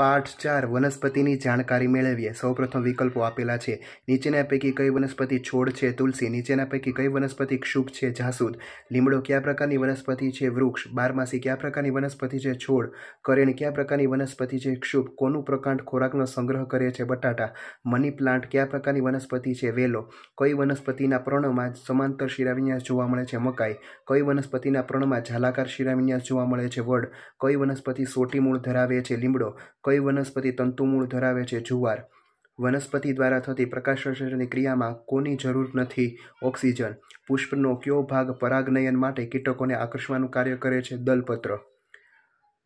પાઠ ચાર વનસ્પતિની જાણકારી મેળવીએ સૌપ્રથમ વિકલ્પો આપેલા છે નીચેના પૈકી કઈ વનસ્પતિ છોડ છે તુલસી નીચેના પૈકી કઈ વનસ્પતિ ક્ષુભ છે જાસૂદ લીમડો કયા પ્રકારની વનસ્પતિ છે વૃક્ષ બારમાસી કયા પ્રકારની વનસ્પતિ છે છોડ કરેણ કયા પ્રકારની વનસ્પતિ છે ક્ષુભ કોનું પ્રકાંડ ખોરાકનો સંગ્રહ કરે છે બટાટા મની પ્લાન્ટ કયા પ્રકારની વનસ્પતિ છે વેલો કઈ વનસ્પતિના પર્ણમાં સમાંતર શિરાવિન્યાસ જોવા મળે છે મકાઈ કઈ વનસ્પતિના પર્ણમાં ઝાલાકાર શિરાવિન્યાસ જોવા મળે છે વડ કઈ વનસ્પતિ સોટી મૂળ ધરાવે છે લીમડો કઈ વનસ્પતિ તંતુમૂળ ધરાવે છે જુવાર વનસ્પતિ દ્વારા થતી પ્રકાશસંશ્લેષણની ક્રિયામાં કોની જરૂર નથી ઓક્સિજન પુષ્પનો કયો ભાગ પરાગનયન માટે કીટકોને આકર્ષવાનું કાર્ય કરે છે દલપત્ર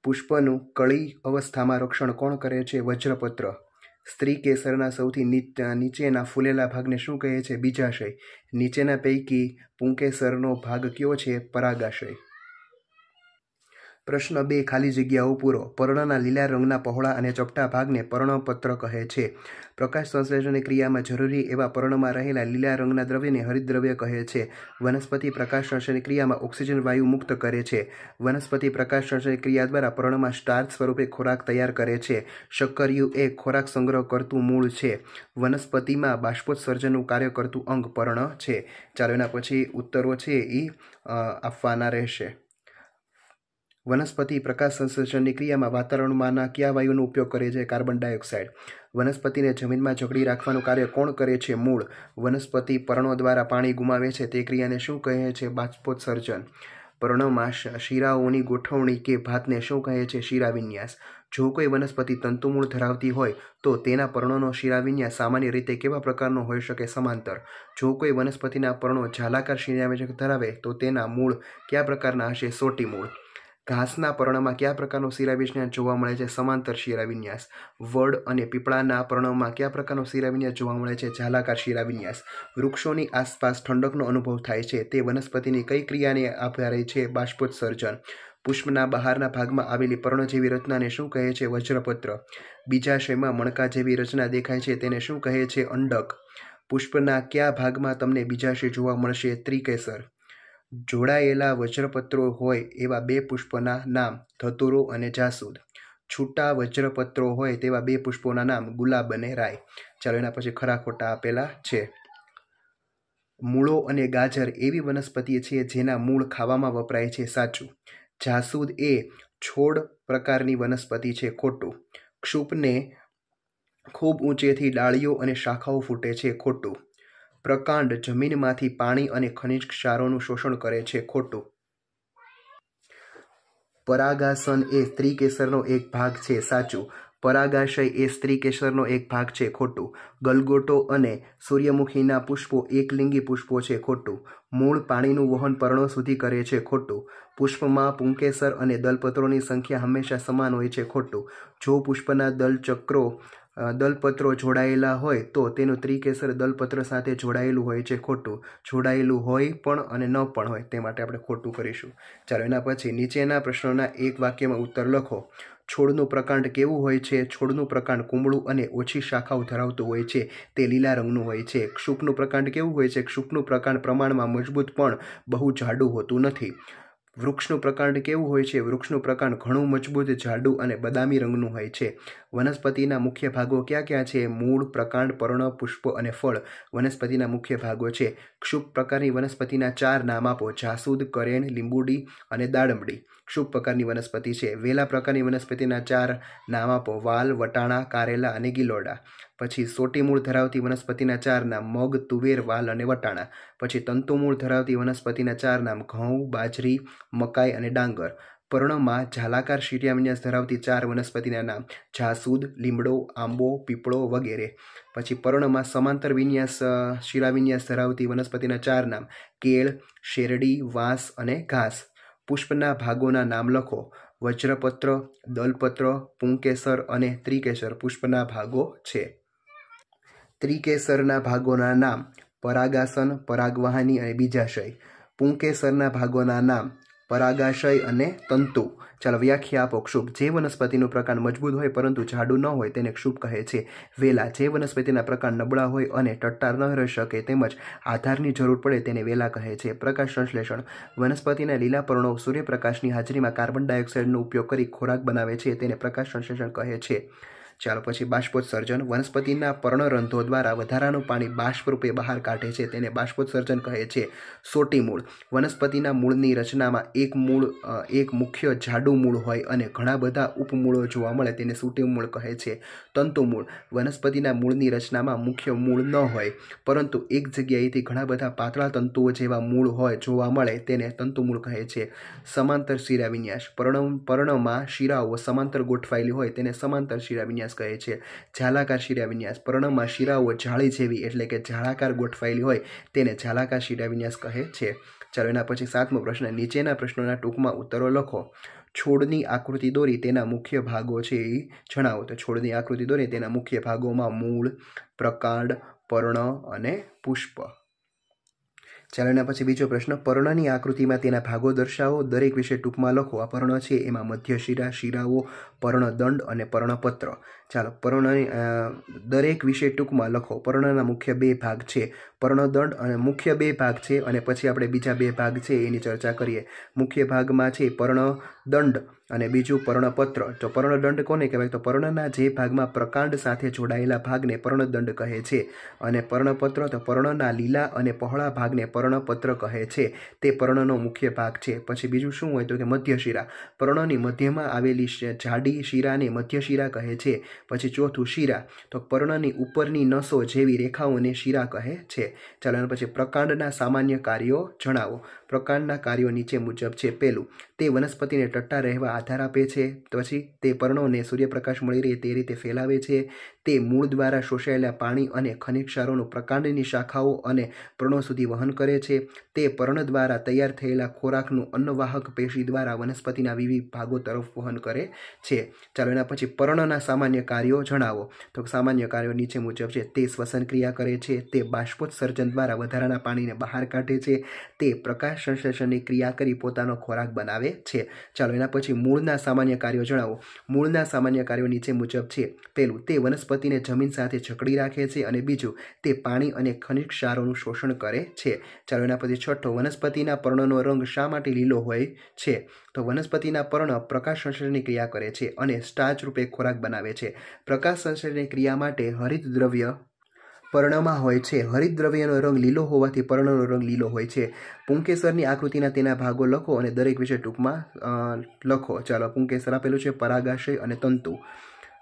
પુષ્પનું કળી અવસ્થામાં રક્ષણ કોણ કરે છે વજ્રપત્ર સ્ત્રી કેસરના સૌથી નીચેના ફૂલેલા ભાગને શું કહે છે બીજાશય નીચેના પૈકી પુંકેસરનો ભાગ કયો છે પરાગાશય પ્રશ્ન બે ખાલી જગ્યાઓ પૂરો પર્ણના લીલા રંગના પહોળા અને ચપટા ભાગને પર્ણપત્ર કહે છે પ્રકાશ સંશ્લેષણની ક્રિયામાં જરૂરી એવા પર્ણમાં રહેલા લીલા રંગના દ્રવ્યને હરિદ્રવ્ય કહે છે વનસ્પતિ પ્રકાશ સંશ્લેષણ ક્રિયામાં ઓક્સિજન વાયુ મુક્ત કરે છે વનસ્પતિ પ્રકાશ સંશ્લેષણ ક્રિયા દ્વારા પર્ણમાં સ્ટાર્ચ સ્વરૂપે ખોરાક તૈયાર કરે છે શક્કરિયું એ ખોરાક સંગ્રહ કરતું મૂળ છે વનસ્પતિમાં બાષ્પોત્સર્જનનું કાર્ય કરતું અંગ પર્ણ છે ચાલો એના પછી ઉત્તરો છે એ આપવાના રહેશે વનસ્પતિ પ્રકાશ સંશ્લેષણની ક્રિયામાં વાતાવરણમાંના કયા વાયુનો ઉપયોગ કરે છે કાર્બન ડાયોક્સાઇડ વનસ્પતિને જમીનમાં જકડી રાખવાનું કાર્ય કોણ કરે છે મૂળ વનસ્પતિ પર્ણો દ્વારા પાણી ગુમાવે છે તે ક્રિયાને શું કહે છે બાષ્પોત્સર્જન પર્ણમાં શિરાઓની ગોઠવણી કે ભાતને શું કહે છે શિરાવિન્યાસ જો કોઈ વનસ્પતિ તંતુમૂળ ધરાવતી હોય તો તેના પર્ણોનો શિરાવિન્યાસ સામાન્ય રીતે કેવા પ્રકારનો હોઈ શકે સમાંતર જો કોઈ વનસ્પતિના પર્ણો ઝાલાકાર શિરાવિન્યાસ ધરાવે તો તેના મૂળ કયા પ્રકારના હશે સોટી મૂળ ઘાસના પર્ણમાં કયા પ્રકારનો શિરાવિન્યાસ જોવા મળે છે સમાંતર શિરાવિન્યાસ વડ અને પીપળાના પર્ણમાં કયા પ્રકારનો શિરાવિન્યાસ જોવા મળે છે ઝાલાકાર શિરાવિન્યાસ વૃક્ષોની આસપાસ ઠંડકનો અનુભવ થાય છે તે વનસ્પતિની કઈ ક્રિયાને આભારે છે બાષ્પોત્સર્જન પુષ્પના બહારના ભાગમાં આવેલી પર્ણ જેવી રચનાને શું કહે છે વજ્રપત્ર બીજાશયમાં મણકા જેવી રચના દેખાય છે તેને શું કહે છે અંડક પુષ્પના કયા ભાગમાં તમને બીજાશય જોવા મળશે ત્રિકેસર જોડાયેલા વજ્રપત્રો હોય એવા બે પુષ્પના નામ ધતૂરો અને જાસૂદ છૂટા વજ્રપત્રો હોય તેવા બે પુષ્પોના નામ ગુલાબ અને રાય ચાલો એના પછી ખરા ખોટા આપેલા છે મૂળો અને ગાજર એવી વનસ્પતિ છે જેના મૂળ ખાવામાં વપરાય છે સાચું જાસૂદ એ છોડ પ્રકારની વનસ્પતિ છે ખોટું ક્ષુપને ખૂબ ઊંચેથી ડાળીઓ અને શાખાઓ ફૂટે છે ખોટું પ્રકાંડ જમીનમાંથી પાણી અને ખનિજ ક્ષારોનું શોષણ કરે છે ખોટું પરાગાસન એ સ્ત્રી કેસરનો એક ભાગ છે સાચું પરાગાશય એ સ્ત્રી કેસરનો એક ભાગ છે ખોટું ગલગોટો અને સૂર્યમુખીના પુષ્પો એકલિંગી પુષ્પો છે ખોટું મૂળ પાણીનું વહન પર્ણો સુધી કરે છે ખોટું પુષ્પમાં પુંકેસર અને દલપત્રોની સંખ્યા હંમેશા સમાન હોય છે ખોટું જો પુષ્પના દલચક્રો દલપત્રો જોડાયેલા હોય તો તેનું ત્રિકેસર દલપત્ર સાથે જોડાયેલું હોય છે ખોટું જોડાયેલું હોય પણ અને ન પણ હોય તે માટે આપણે ખોટું કરીશું ચાલો એના પછી નીચેના પ્રશ્નોના એક વાક્યમાં ઉત્તર લખો છોડનું પ્રકાંડ કેવું હોય છે છોડનું પ્રકાંડ કુમળું અને ઓછી શાખાઓ ધરાવતું હોય છે તે લીલા રંગનું હોય છે ક્ષુપનું પ્રકાંડ કેવું હોય છે ક્ષુપનું પ્રકાંડ પ્રમાણમાં મજબૂત પણ બહુ જાડું હોતું નથી વૃક્ષનું પ્રકાંડ કેવું હોય છે વૃક્ષનું પ્રકાંડ ઘણું મજબૂત જાડું અને બદામી રંગનું હોય છે વનસ્પતિના મુખ્ય ભાગો ક્યાં ક્યાં છે મૂળ પ્રકાંડ પર્ણ પુષ્પ અને ફળ વનસ્પતિના મુખ્ય ભાગો છે ક્ષુપ પ્રકારની વનસ્પતિના ચાર નામ આપો જાસૂદ કરેણ લીંબુડી અને દાડમડી ક્ષુપ પ્રકારની વનસ્પતિ છે વેલા પ્રકારની વનસ્પતિના ચાર નામ આપો વાલ વટાણા કારેલા અને ગિલોડા પછી સોટી મૂળ ધરાવતી વનસ્પતિના ચાર નામ મગ તુવેર વાલ અને વટાણા પછી તંતુમૂળ ધરાવતી વનસ્પતિના ચાર નામ ઘઉં બાજરી મકાઈ અને ડાંગર પર્ણમાં ઝાલાકાર શિરાન્યાસ ધરાવતી ચાર વનસ્પતિના નામ જાસૂદ લીમડો આંબો પીપળો વગેરે પછી પર્ણમાં સમાંતર વિન્યાસ શિરાવિન્યાસ ધરાવતી વનસ્પતિના ચાર નામ કેળ શેરડી વાંસ અને ઘાસ પુષ્પના ભાગોના નામ લખો વજ્રપત્ર દલપત્ર પુંકેસર અને ત્રિકેસર પુષ્પના ભાગો છે ત્રિકેસરના ભાગોના નામ પરાગાસન પરાગવાહની અને બીજાશય પુંકેસરના ભાગોના નામ પરાગાશય અને તંતુ ચાલો વ્યાખ્યા આપો ક્ષુપ જે વનસ્પતિનો પ્રકાર મજબૂત હોય પરંતુ જાડુ ન હોય તેને ક્ષુપ કહે છે વેલા જે વનસ્પતિના પ્રકાર નબળા હોય અને ટટ્ટાર ન રહી શકે તેમજ આધારની જરૂર પડે તેને વેલા કહે છે પ્રકાશ સંશ્લેષણ વનસ્પતિના લીલા પર્ણો સૂર્યપ્રકાશની હાજરીમાં કાર્બન ડાયોક્સાઇડનો ઉપયોગ કરી ખોરાક બનાવે છે તેને પ્રકાશ સંશ્લેષણ કહે છે ચાલો પછી બાષ્પોત્સર્જન વનસ્પતિના પર્ણરંધો દ્વારા વધારાનું પાણી બાષ્પ બહાર કાઢે છે તેને બાષ્પોત્સર્જન કહે છે સોટી મૂળ વનસ્પતિના મૂળની રચનામાં એક મૂળ એક મુખ્ય જાડુ મૂળ હોય અને ઘણા બધા ઉપમૂળો જોવા મળે તેને સોટી મૂળ કહે છે તંતુ મૂળ વનસ્પતિના મૂળની રચનામાં મુખ્ય મૂળ ન હોય પરંતુ એક જગ્યાએથી ઘણા બધા પાતળા તંતુઓ જેવા મૂળ હોય જોવા મળે તેને તંતુમૂળ કહે છે સમાંતર શિરા વિન્યાસ પર્ણ પર્ણમાં શિરાઓ સમાંતર ગોઠવાયેલી હોય તેને સમાંતર શિરા વિન્યાસ વિન્યાસ કહે છે ઝાલાકાર શિરા વિન્યાસ પર્ણમાં શિરાઓ જાળી જેવી એટલે કે ઝાળાકાર ગોઠવાયેલી હોય તેને ઝાલાકાર શિરા વિન્યાસ કહે છે ચાલો એના પછી સાતમો પ્રશ્ન નીચેના પ્રશ્નોના ટૂંકમાં ઉત્તરો લખો છોડની આકૃતિ દોરી તેના મુખ્ય ભાગો છે એ જણાવો તો છોડની આકૃતિ દોરી તેના મુખ્ય ભાગોમાં મૂળ પ્રકાંડ પર્ણ અને પુષ્પ ચાલો પછી બીજો પ્રશ્ન પર્ણની આકૃતિમાં તેના ભાગો દર્શાવો દરેક વિશે ટૂંકમાં લખો આ પર્ણ છે એમાં મધ્ય શિરા શિરાઓ પર્ણદંડ અને પર્ણપત્ર ચાલો પર્ણની દરેક વિશે ટૂંકમાં લખો પર્ણના મુખ્ય બે ભાગ છે પર્ણદંડ અને મુખ્ય બે ભાગ છે અને પછી આપણે બીજા બે ભાગ છે એની ચર્ચા કરીએ મુખ્ય ભાગમાં છે પર્ણદંડ અને બીજું પર્ણપત્ર તો પર્ણદંડ કોને કહેવાય તો પર્ણના જે ભાગમાં પ્રકાંડ સાથે જોડાયેલા ભાગને પર્ણદંડ કહે છે અને પર્ણપત્ર તો પર્ણના લીલા અને પહોળા ભાગને પર્ણપત્ર કહે છે તે પર્ણનો મુખ્ય ભાગ છે પછી બીજું શું હોય તો કે મધ્ય શિરા પર્ણની મધ્યમાં આવેલી જાડી શિરાને મધ્યશિરા કહે છે પછી ચોથું શીરા તો પર્ણની ઉપરની નસો જેવી રેખાઓને શીરા કહે છે ચાલો પછી પ્રકાંડના સામાન્ય કાર્યો જણાવો પ્રકાંડના કાર્યો નીચે મુજબ છે પહેલું તે વનસ્પતિને ટટ્ટા રહેવા આધાર આપે છે પછી તે પર્ણોને સૂર્યપ્રકાશ મળી રહે તે રીતે ફેલાવે છે તે મૂળ દ્વારા શોષાયેલા પાણી અને ખનિજ ક્ષારોનું પ્રકાંડની શાખાઓ અને પર્ણો સુધી વહન કરે છે તે પર્ણ દ્વારા તૈયાર થયેલા ખોરાકનું અન્નવાહક પેશી દ્વારા વનસ્પતિના વિવિધ ભાગો તરફ વહન કરે છે ચાલો એના પછી પર્ણના સામાન્ય કાર્યો જણાવો તો સામાન્ય કાર્યો નીચે મુજબ છે તે શ્વસન ક્રિયા કરે છે તે બાષ્પોત્સર્જન દ્વારા વધારાના પાણીને બહાર કાઢે છે તે પ્રકાશ સંશ્લેષણની ક્રિયા કરી પોતાનો ખોરાક બનાવે આવે છે ચાલો એના પછી મૂળના સામાન્ય કાર્યો જણાવો મૂળના સામાન્ય કાર્યો નીચે મુજબ છે પહેલું તે વનસ્પતિને જમીન સાથે જકડી રાખે છે અને બીજું તે પાણી અને ખનિજ ક્ષારોનું શોષણ કરે છે ચાલો એના પછી છઠ્ઠો વનસ્પતિના પર્ણનો રંગ શા માટે લીલો હોય છે તો વનસ્પતિના પર્ણ પ્રકાશ સંશ્લેષણની ક્રિયા કરે છે અને સ્ટાચ રૂપે ખોરાક બનાવે છે પ્રકાશ સંશ્લેષણની ક્રિયા માટે હરિત દ્રવ્ય પર્ણમાં હોય છે હરિદ્રવ્યનો રંગ લીલો હોવાથી પર્ણનો રંગ લીલો હોય છે પુંકેસરની આકૃતિના તેના ભાગો લખો અને દરેક વિશે ટૂંકમાં લખો ચાલો પુંકેસર આપેલું છે પરાગાશય અને તંતુ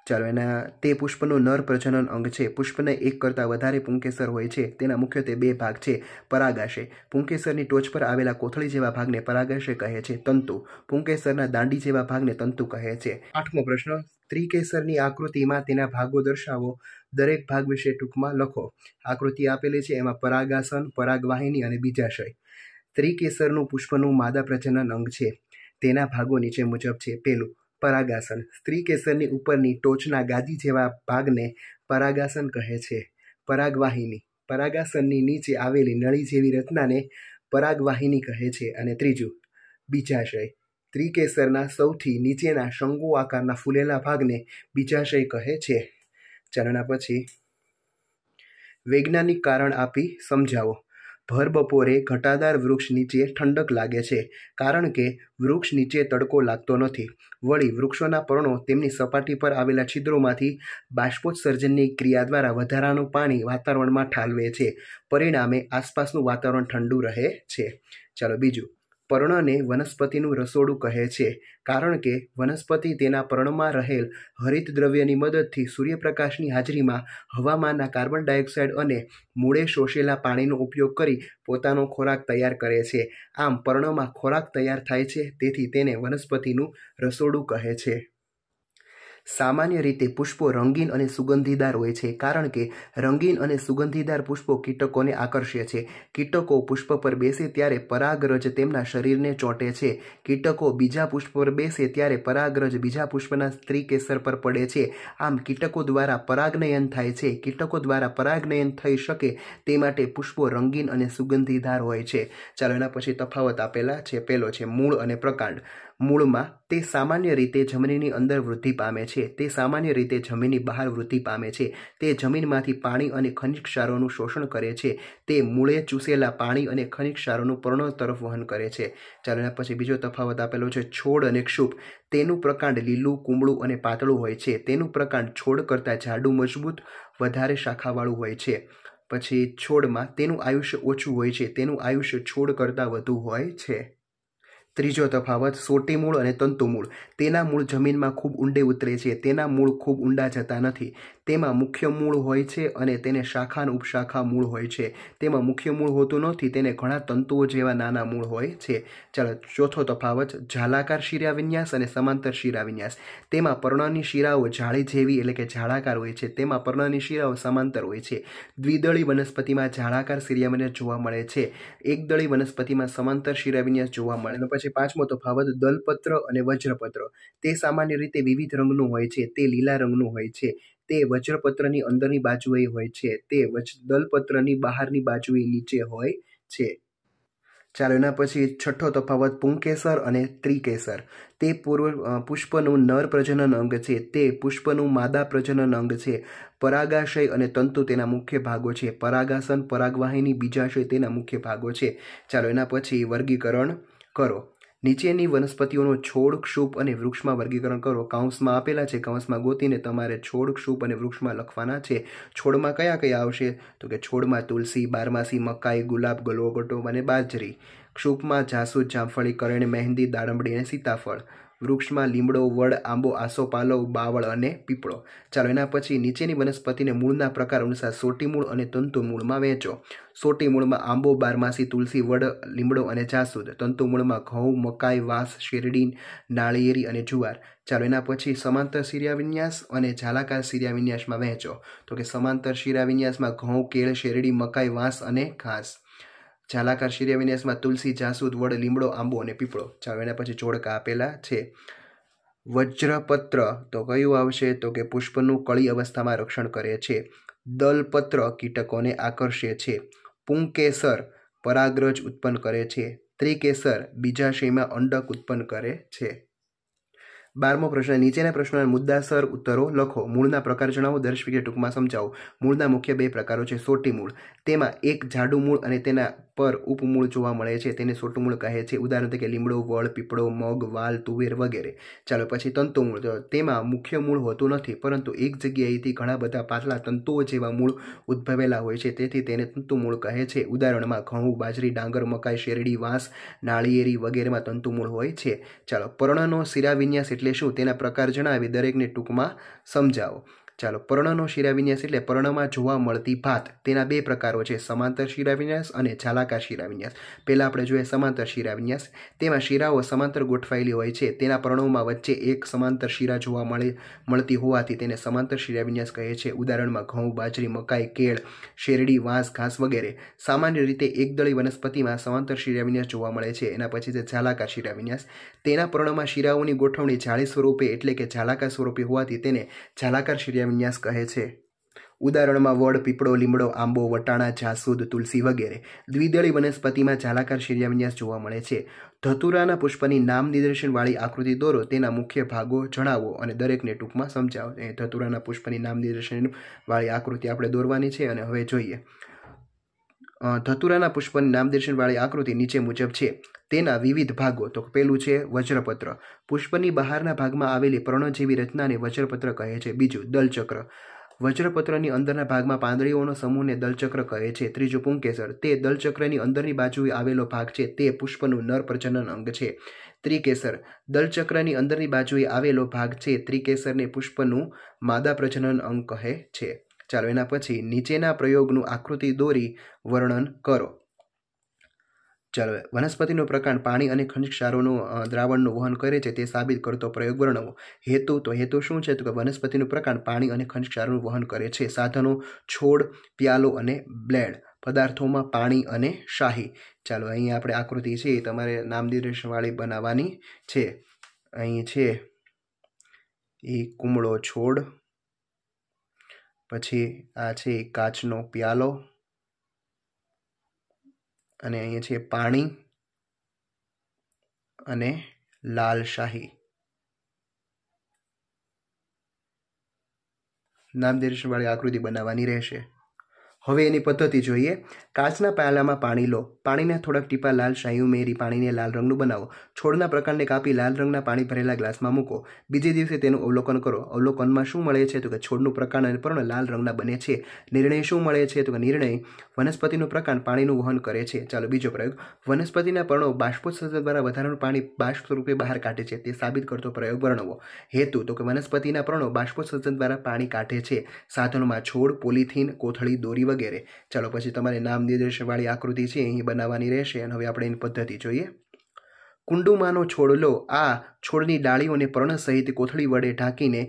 ચાલો એના તે પુષ્પનું નર પ્રજનન અંગ છે પુષ્પને એક કરતાં વધારે પુંકેસર હોય છે તેના મુખ્યત્વે બે ભાગ છે પરાગાશય પુંકેસરની ટોચ પર આવેલા કોથળી જેવા ભાગને પરાગાશય કહે છે તંતુ પુંકેસરના દાંડી જેવા ભાગને તંતુ કહે છે આઠમો પ્રશ્ન ત્રિકેસરની આકૃતિમાં તેના ભાગો દર્શાવો દરેક ભાગ વિશે ટૂંકમાં લખો આકૃતિ આપેલી છે એમાં પરાગાસન પરાગવાહિની અને બીજાશય ત્રિકેસરનું પુષ્પનું માદા પ્રજનન અંગ છે તેના ભાગો નીચે મુજબ છે પેલું પરાગાસન સ્ત્રી ઉપરની ટોચના ગાદી જેવા ભાગને પરાગાસન કહે છે પરાગવાહિની પરાગાસનની નીચે આવેલી નળી જેવી રચનાને પરાગવાહિની કહે છે અને ત્રીજું બીજાશય ત્રિકેસરના સૌથી નીચેના શંકુ આકારના ફૂલેલા ભાગને બીજાશય કહે છે ચરણા પછી વૈજ્ઞાનિક કારણ આપી સમજાવો ભર બપોરે ઘટાદાર વૃક્ષ નીચે ઠંડક લાગે છે કારણ કે વૃક્ષ નીચે તડકો લાગતો નથી વળી વૃક્ષોના પર્ણો તેમની સપાટી પર આવેલા છિદ્રોમાંથી બાષ્પોત્સર્જનની ક્રિયા દ્વારા વધારાનું પાણી વાતાવરણમાં ઠાલવે છે પરિણામે આસપાસનું વાતાવરણ ઠંડુ રહે છે ચાલો બીજું પર્ણને વનસ્પતિનું રસોડું કહે છે કારણ કે વનસ્પતિ તેના પર્ણમાં રહેલ હરિત દ્રવ્યની મદદથી સૂર્યપ્રકાશની હાજરીમાં હવામાનના કાર્બન ડાયોક્સાઇડ અને મૂળે શોષેલા પાણીનો ઉપયોગ કરી પોતાનો ખોરાક તૈયાર કરે છે આમ પર્ણમાં ખોરાક તૈયાર થાય છે તેથી તેને વનસ્પતિનું રસોડું કહે છે સામાન્ય રીતે પુષ્પો રંગીન અને સુગંધીદાર હોય છે કારણ કે રંગીન અને સુગંધીદાર પુષ્પો કીટકોને આકર્ષે છે કીટકો પુષ્પ પર બેસે ત્યારે પરાગરજ તેમના શરીરને ચોંટે છે કીટકો બીજા પુષ્પ પર બેસે ત્યારે પરાગરજ બીજા પુષ્પના સ્ત્રી કેસર પર પડે છે આમ કીટકો દ્વારા પરાગનયન થાય છે કીટકો દ્વારા પરાગનયન થઈ શકે તે માટે પુષ્પો રંગીન અને સુગંધીદાર હોય છે ચાલો એના પછી તફાવત આપેલા છે પહેલો છે મૂળ અને પ્રકાંડ મૂળમાં તે સામાન્ય રીતે જમીનની અંદર વૃદ્ધિ પામે છે તે સામાન્ય રીતે જમીનની બહાર વૃદ્ધિ પામે છે તે જમીનમાંથી પાણી અને ખનિજ ક્ષારોનું શોષણ કરે છે તે મૂળે ચૂસેલા પાણી અને ખનિજ ક્ષારોનું પર્ણો તરફ વહન કરે છે ચાલો પછી બીજો તફાવત આપેલો છે છોડ અને ક્ષુપ તેનું પ્રકાંડ લીલું કુંબળું અને પાતળું હોય છે તેનું પ્રકાંડ છોડ કરતાં જાડું મજબૂત વધારે શાખાવાળું હોય છે પછી છોડમાં તેનું આયુષ્ય ઓછું હોય છે તેનું આયુષ્ય છોડ કરતાં વધુ હોય છે ત્રીજો તફાવત સોટી મૂળ અને તંતુ મૂળ તેના મૂળ જમીનમાં ખૂબ ઊંડે ઉતરે છે તેના મૂળ ખૂબ ઊંડા જતા નથી તેમાં મુખ્ય મૂળ હોય છે અને તેને શાખા અને ઉપશાખા મૂળ હોય છે તેમાં મુખ્ય મૂળ હોતું નથી તેને ઘણા તંતુઓ જેવા નાના મૂળ હોય છે ચાલો ચોથો તફાવત ઝાલાકાર શિરાવિન્યાસ અને સમાંતર શિરાવિન્યાસ તેમાં પર્ણની શિરાઓ જાળી જેવી એટલે કે ઝાળાકાર હોય છે તેમાં પર્ણની શિરાઓ સમાંતર હોય છે દ્વિદળી વનસ્પતિમાં ઝાળાકાર શિરાવિન્યાસ જોવા મળે છે એકદળી વનસ્પતિમાં સમાંતર શિરાવિન્યાસ જોવા મળે અને પછી પાંચમો તફાવત દલપત્ર અને વજ્રપત્ર તે સામાન્ય રીતે વિવિધ રંગનું હોય છે તે લીલા રંગનું હોય છે તે વજ્રપત્રની અંદરની બાજુએ હોય છે તે વચ દલપત્રની બહારની બાજુએ નીચે હોય છે ચાલો એના પછી છઠ્ઠો તફાવત પુંકેસર અને ત્રિકેસર તે પૂર્વ પુષ્પનું નર પ્રજનન અંગ છે તે પુષ્પનું માદા પ્રજનન અંગ છે પરાગાશય અને તંતુ તેના મુખ્ય ભાગો છે પરાગાસન પરાગવાહિની બીજાશય તેના મુખ્ય ભાગો છે ચાલો એના પછી વર્ગીકરણ કરો નીચેની વનસ્પતિઓનો છોડ ક્ષુપ અને વૃક્ષમાં વર્ગીકરણ કરો કાઉન્સમાં આપેલા છે કાઉન્સમાં ગોતીને તમારે છોડ ક્ષુપ અને વૃક્ષમાં લખવાના છે છોડમાં કયા કયા આવશે તો કે છોડમાં તુલસી બારમાસી મકાઈ ગુલાબ ગલવોગટો અને બાજરી ક્ષુપમાં જાસૂદ જામફળી કરેણ મહેંદી દાડમડી અને સીતાફળ વૃક્ષમાં લીમડો વડ આંબો આસો પાલો બાવળ અને પીપળો ચાલો એના પછી નીચેની વનસ્પતિને મૂળના પ્રકાર અનુસાર સોટી મૂળ અને તંતુ મૂળમાં વહેંચો સોટી મૂળમાં આંબો બારમાસી તુલસી વડ લીમડો અને જાસૂદ તંતુ મૂળમાં ઘઉં મકાઈ વાસ શેરડી નાળિયેરી અને જુવાર ચાલો એના પછી સમાંતર શિરાવિન્યાસ અને ઝાલાકાર શિરાવિન્યાસમાં વહેંચો તો કે સમાંતર શિરાવિન્યાસમાં ઘઉં કેળ શેરડી મકાઈ વાંસ અને ઘાસ ઝાલાકાર શિર્યાવિન્યાસમાં તુલસી જાસૂદ વડ લીમડો આંબો અને પીપળો ચાલો પછી જોડકા આપેલા છે વજ્રપત્ર તો કયું આવશે તો કે પુષ્પનું કળી અવસ્થામાં રક્ષણ કરે છે દલપત્ર કીટકોને આકર્ષે છે પુંકેસર પરાગ્રજ ઉત્પન્ન કરે છે ત્રિકેસર બીજાશયમાં અંડક ઉત્પન્ન કરે છે બારમો પ્રશ્ન નીચેના પ્રશ્નોના મુદ્દાસર ઉત્તરો લખો મૂળના પ્રકાર જણાવો દર્શ ટૂંકમાં સમજાવો મૂળના મુખ્ય બે પ્રકારો છે સોટી મૂળ તેમાં એક જાડુ મૂળ અને તેના પર ઉપમૂળ જોવા મળે છે તેને સોટુમૂળ કહે છે ઉદાહરણ તરીકે લીમડો વળ પીપળો મગ વાલ તુવેર વગેરે ચાલો પછી તંતુમૂળ તેમાં મુખ્ય મૂળ હોતું નથી પરંતુ એક જગ્યાએથી ઘણા બધા પાતળા તંતુઓ જેવા મૂળ ઉદ્ભવેલા હોય છે તેથી તેને તંતુમૂળ કહે છે ઉદાહરણમાં ઘઉં બાજરી ડાંગર મકાઈ શેરડી વાંસ નાળિયેરી વગેરેમાં તંતુમૂળ હોય છે ચાલો પર્ણનો શિરાવિન્યાસ એટલે શું તેના પ્રકાર જણાવી દરેકને ટૂંકમાં સમજાવો ચાલો પર્ણનો શિરાવિન્યાસ એટલે પર્ણમાં જોવા મળતી ભાત તેના બે પ્રકારો છે સમાંતર શિરાવિન્યાસ અને ઝાલાકાર શિરાવિન્યાસ પહેલાં આપણે જોઈએ સમાંતર શિરાવિન્યાસ તેમાં શિરાઓ સમાંતર ગોઠવાયેલી હોય છે તેના પર્ણોમાં વચ્ચે એક સમાંતર શિરા જોવા મળે મળતી હોવાથી તેને સમાંતર શિરાવિન્યાસ કહે છે ઉદાહરણમાં ઘઉં બાજરી મકાઈ કેળ શેરડી વાંસ ઘાસ વગેરે સામાન્ય રીતે એકદળી વનસ્પતિમાં સમાંતર શિરાવિન્યાસ જોવા મળે છે એના પછી છે ઝાલાકા શિરાવિન્યાસ તેના પર્ણમાં શિરાઓની ગોઠવણી જાળી સ્વરૂપે એટલે કે ઝાલાકાર સ્વરૂપે હોવાથી તેને ઝાલાકાર શિરા જેમ કહે છે ઉદાહરણમાં વડ પીપળો લીમડો આંબો વટાણા જાસૂદ તુલસી વગેરે દ્વિદળી વનસ્પતિમાં જાલાકાર શિર્યાવિન્યાસ જોવા મળે છે ધતુરાના પુષ્પની નામ નિદર્શનવાળી આકૃતિ દોરો તેના મુખ્ય ભાગો જણાવો અને દરેકને ટૂંકમાં સમજાવો ધતુરાના પુષ્પની નામ નિદર્શનવાળી આકૃતિ આપણે દોરવાની છે અને હવે જોઈએ ધતુરાના પુષ્પની નામદર્શનવાળી આકૃતિ નીચે મુજબ છે તેના વિવિધ ભાગો તો પેલું છે વજ્રપત્ર પુષ્પની બહારના ભાગમાં આવેલી પર્ણજીવી રચનાને વજ્રપત્ર કહે છે બીજું દલચક્ર વજ્રપત્રની અંદરના ભાગમાં પાંદડીઓનો સમૂહને દલચક્ર કહે છે ત્રીજું પુંકેસર તે દલચક્રની અંદરની બાજુએ આવેલો ભાગ છે તે પુષ્પનું નર પ્રજનન અંગ છે ત્રિકેસર દલચક્રની અંદરની બાજુએ આવેલો ભાગ છે ત્રિકેસરને પુષ્પનું માદા પ્રજનન અંગ કહે છે ચાલો એના પછી નીચેના પ્રયોગનું આકૃતિ દોરી વર્ણન કરો ચાલો વનસ્પતિનો પ્રકાર પાણી અને ખનિજ ક્ષારોનું દ્રાવણનું વહન કરે છે તે સાબિત કરતો પ્રયોગ વર્ણવો હેતુ તો હેતુ શું છે તો કે વનસ્પતિનું પ્રકાર પાણી અને ખનિજ ક્ષારોનું વહન કરે છે સાધનો છોડ પ્યાલો અને બ્લેડ પદાર્થોમાં પાણી અને શાહી ચાલો અહીં આપણે આકૃતિ છે એ તમારે નામદિર્શવાળી બનાવવાની છે અહીં છે એ કુમળો છોડ પછી આ છે કાચનો પ્યાલો અને અહીંયા છે પાણી અને લાલ શાહી નામદેશવાળી આકૃતિ બનાવવાની રહેશે હવે એની પદ્ધતિ જોઈએ કાચના પ્યાલામાં પાણી લો પાણીના થોડાક ટીપા લાલ શાહી ઉમેરી પાણીને લાલ રંગનું બનાવો છોડના પ્રકારને કાપી લાલ રંગના પાણી ભરેલા ગ્લાસમાં મૂકો બીજે દિવસે તેનું અવલોકન કરો અવલોકનમાં શું મળે છે તો કે છોડનું પ્રકાંડ અને પર્ણ લાલ રંગના બને છે નિર્ણય શું મળે છે તો કે નિર્ણય વનસ્પતિનું પ્રકાંડ પાણીનું વહન કરે છે ચાલો બીજો પ્રયોગ વનસ્પતિના પર્ણો બાષ્પોત્સર્જન દ્વારા વધારાનું પાણી બાષ્પ સ્વરૂપે બહાર કાઢે છે તે સાબિત કરતો પ્રયોગ વર્ણવો હેતુ તો કે વનસ્પતિના પર્ણો બાષ્પોત્સર્જન દ્વારા પાણી કાઢે છે સાધનોમાં છોડ પોલિથીન કોથળી દોરી વગેરે ચાલો પછી તમારે નામ નિર્દેશવાળી આકૃતિ છે અહીં બનાવવાની રહેશે અને હવે આપણે એની પદ્ધતિ જોઈએ કુંડુમાંનો છોડ લો આ છોડની ડાળીઓને પર્ણ સહિત કોથળી વડે ઢાંકીને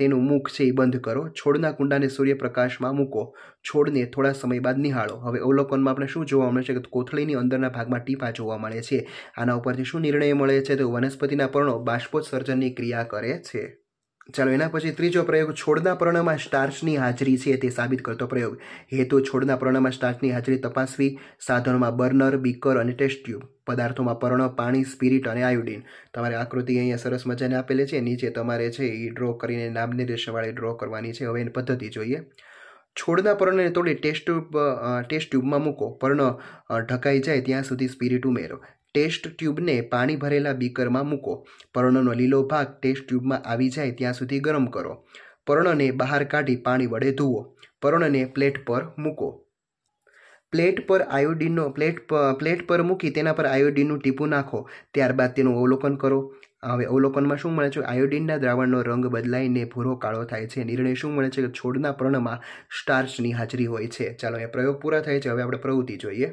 તેનું મુખ છે એ બંધ કરો છોડના કુંડાને સૂર્યપ્રકાશમાં મૂકો છોડને થોડા સમય બાદ નિહાળો હવે અવલોકનમાં આપણે શું જોવા મળે છે કે કોથળીની અંદરના ભાગમાં ટીપા જોવા મળે છે આના ઉપરથી શું નિર્ણય મળે છે તો વનસ્પતિના પર્ણો બાષ્પોત્સર્જનની ક્રિયા કરે છે ચાલો એના પછી ત્રીજો પ્રયોગ છોડના પર્ણમાં સ્ટાર્ચની હાજરી છે તે સાબિત કરતો પ્રયોગ હેતુ છોડના પર્ણમાં સ્ટાર્ચની હાજરી તપાસવી સાધનોમાં બર્નર બીકર અને ટેસ્ટ ટ્યુબ પદાર્થોમાં પર્ણ પાણી સ્પિરિટ અને આયોડિન તમારે આકૃતિ અહીંયા સરસ મજાને આપેલી છે નીચે તમારે છે એ ડ્રો કરીને નામ નિર્દેશવાળી ડ્રો કરવાની છે હવે એની પદ્ધતિ જોઈએ છોડના પર્ણને તોડી ટેસ્ટ ટ્યુબ ટેસ્ટ ટ્યુબમાં મૂકો પર્ણ ઢકાઈ જાય ત્યાં સુધી સ્પિરિટ ઉમેરો ટેસ્ટ ટ્યુબને પાણી ભરેલા બીકરમાં મૂકો પર્ણનો લીલો ભાગ ટેસ્ટ ટ્યુબમાં આવી જાય ત્યાં સુધી ગરમ કરો પર્ણને બહાર કાઢી પાણી વડે ધુઓ પર્ણને પ્લેટ પર મૂકો પ્લેટ પર આયોડીનનો પ્લેટ પ્લેટ પર મૂકી તેના પર આયોડીનનું ટીપું નાખો ત્યારબાદ તેનું અવલોકન કરો હવે અવલોકનમાં શું મળે છે આયોડીનના દ્રાવણનો રંગ બદલાઈને ભૂરો કાળો થાય છે નિર્ણય શું મળે છે કે છોડના પર્ણમાં સ્ટાર્ચની હાજરી હોય છે ચાલો એ પ્રયોગ પૂરા થાય છે હવે આપણે પ્રવૃત્તિ જોઈએ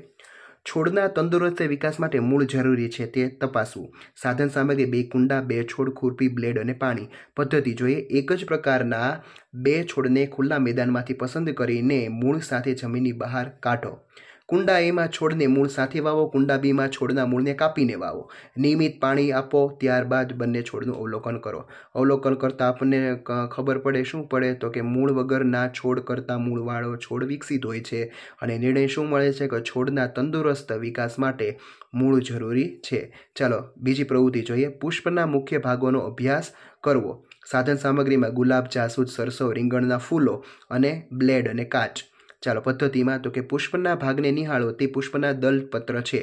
છોડના તંદુરસ્ત વિકાસ માટે મૂળ જરૂરી છે તે તપાસવું સાધન સામગ્રી બે કુંડા બે છોડ ખુરપી બ્લેડ અને પાણી પદ્ધતિ જોઈએ એક જ પ્રકારના બે છોડને ખુલ્લા મેદાનમાંથી પસંદ કરીને મૂળ સાથે જમીનની બહાર કાઢો કુંડા એમાં છોડને મૂળ સાથે વાવો કુંડા બીમાં છોડના મૂળને કાપીને વાવો નિયમિત પાણી આપો ત્યારબાદ બંને છોડનું અવલોકન કરો અવલોકન કરતાં આપણને ખબર પડે શું પડે તો કે મૂળ વગરના છોડ કરતાં મૂળવાળો છોડ વિકસિત હોય છે અને નિર્ણય શું મળે છે કે છોડના તંદુરસ્ત વિકાસ માટે મૂળ જરૂરી છે ચાલો બીજી પ્રવૃત્તિ જોઈએ પુષ્પના મુખ્ય ભાગોનો અભ્યાસ કરવો સાધન સામગ્રીમાં ગુલાબ જાસૂદ સરસો રીંગણના ફૂલો અને બ્લેડ અને કાચ ચાલો પદ્ધતિમાં તો કે પુષ્પના ભાગને નિહાળો તે પુષ્પના દલપત્ર છે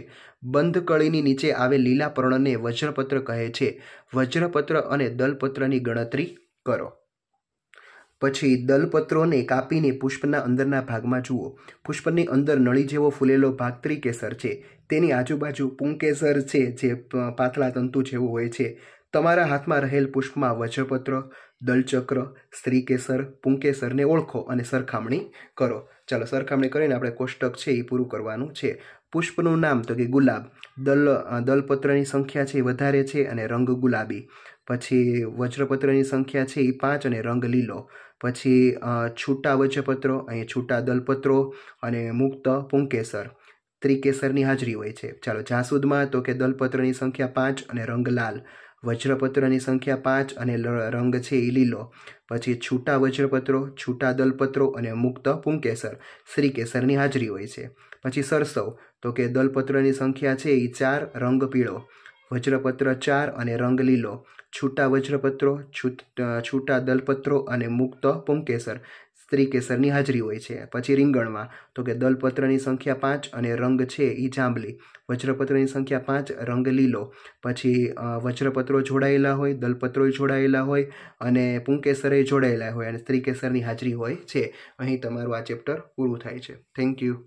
બંધ કળીની નીચે આવે લીલા પર્ણને વજ્રપત્ર કહે છે વજ્રપત્ર અને દલપત્રની ગણતરી કરો પછી દલપત્રોને કાપીને પુષ્પના અંદરના ભાગમાં જુઓ પુષ્પની અંદર નળી જેવો ફૂલેલો ભાગ ત્રિકેસર છે તેની આજુબાજુ પુંકેસર છે જે પાતળા તંતુ જેવું હોય છે તમારા હાથમાં રહેલ પુષ્પમાં વજ્રપત્ર દલચક્ર સ્ત્રીકેસર પુંકેસરને ઓળખો અને સરખામણી કરો ચાલો સરખામણી કરીને આપણે કોષ્ટક છે એ પૂરું કરવાનું છે પુષ્પનું નામ તો કે ગુલાબ દલ દલપત્રની સંખ્યા છે એ વધારે છે અને રંગ ગુલાબી પછી વજ્રપત્રની સંખ્યા છે એ પાંચ અને રંગ લીલો પછી છૂટા વચપત્રો અહીં છૂટા દલપત્રો અને મુક્ત પુંકેસર ત્રિકેસરની હાજરી હોય છે ચાલો જાસૂદમાં તો કે દલપત્રની સંખ્યા પાંચ અને રંગ લાલ વજ્રપત્રની સંખ્યા પાંચ અને રંગ છે એ લીલો પછી છૂટા વજ્રપત્રો છૂટા દલપત્રો અને મુક્ત પુંકેસર શ્રીકેસરની હાજરી હોય છે પછી સરસવ તો કે દલપત્રની સંખ્યા છે એ ચાર રંગ પીળો વજ્રપત્ર ચાર અને રંગલીલો છૂટા વજ્રપત્રો છૂટા દલપત્રો અને મુક્ત પુંકેસર સ્ત્રી કેસરની હાજરી હોય છે પછી રીંગણમાં તો કે દલપત્રની સંખ્યા પાંચ અને રંગ છે એ જાંબલી વજ્રપત્રની સંખ્યા પાંચ રંગ લીલો પછી વજ્રપત્રો જોડાયેલા હોય દલપત્રો જોડાયેલા હોય અને પુંકેસરે જોડાયેલા હોય અને સ્ત્રી કેસરની હાજરી હોય છે અહીં તમારું આ ચેપ્ટર પૂરું થાય છે થેન્ક યુ